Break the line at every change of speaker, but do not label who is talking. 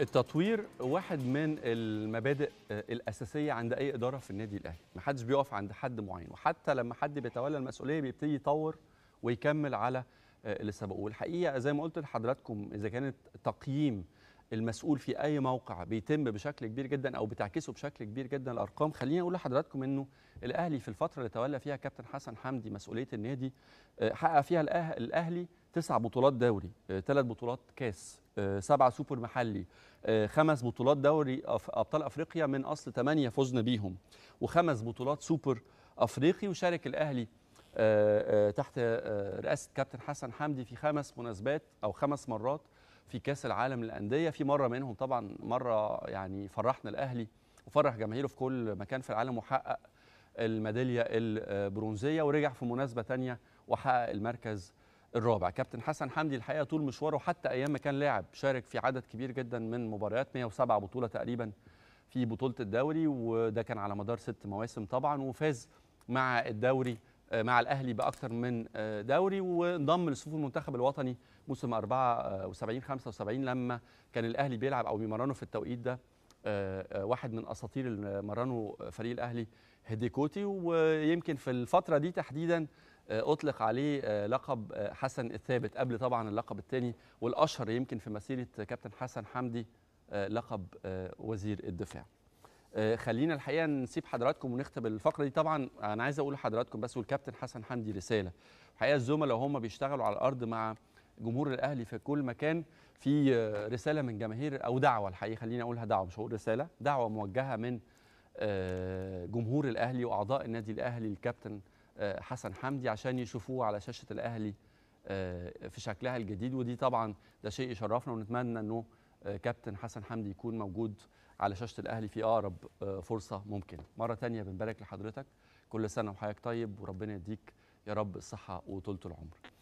التطوير واحد من المبادئ آه، الاساسيه عند اي اداره في النادي الاهلي ما حدش بيقف عند حد معين وحتى لما حد بيتولى المسؤوليه بيبتدي يطور ويكمل على آه، اللي سبقوه والحقيقه زي ما قلت لحضراتكم اذا كانت تقييم المسؤول في اي موقع بيتم بشكل كبير جدا او بتعكسه بشكل كبير جدا الارقام خليني اقول لحضراتكم انه الاهلي في الفتره اللي تولى فيها كابتن حسن حمدي مسؤوليه النادي آه، حقق فيها الاهلي تسع بطولات دوري ثلاث آه، بطولات كاس آه، سبعة سوبر محلي خمس بطولات دوري أبطال أفريقيا من أصل ثمانية فزنا بيهم وخمس بطولات سوبر أفريقي وشارك الأهلي تحت رئاسة كابتن حسن حمدي في خمس مناسبات أو خمس مرات في كاس العالم للانديه في مره منهم طبعا مره يعني فرحنا الاهلي وفرح جماهيره في كل مكان في العالم وحقق الميداليه البرونزيه ورجع في مناسبه ثانيه وحقق المركز الرابع كابتن حسن حمدي الحقيقه طول مشواره حتى ايام ما كان لاعب شارك في عدد كبير جدا من مباريات 107 بطوله تقريبا في بطوله الدوري وده كان على مدار ست مواسم طبعا وفاز مع الدوري مع الاهلي باكثر من آه، دوري وانضم لصفوف المنتخب الوطني موسم 74 75 آه، لما كان الاهلي بيلعب او بيمرنه في التوقيت ده آه، واحد من اساطير اللي مرنه فريق الاهلي هديكوتي ويمكن في الفتره دي تحديدا اطلق عليه لقب حسن الثابت قبل طبعا اللقب الثاني والاشهر يمكن في مسيره كابتن حسن حمدي لقب وزير الدفاع آه، خلينا الحقيقه نسيب حضراتكم ونختم الفقره دي طبعا انا عايز اقول لحضراتكم بس والكابتن حسن حمدي رساله الحقيقه الزملاء هم بيشتغلوا على الارض مع جمهور الاهلي في كل مكان في آه، رساله من جماهير او دعوه الحقيقه خلينا اقولها دعوه مش هقول رساله دعوه موجهه من آه، جمهور الاهلي واعضاء النادي الاهلي الكابتن حسن حمدي عشان يشوفوه على شاشه الاهلي في شكلها الجديد ودي طبعا ده شيء يشرفنا ونتمنى انه كابتن حسن حمدي يكون موجود على شاشه الاهلي في اقرب آه، فرصه ممكنه مره تانية بنبارك لحضرتك كل سنه وحياك طيب وربنا يديك يا رب الصحه وطولة العمر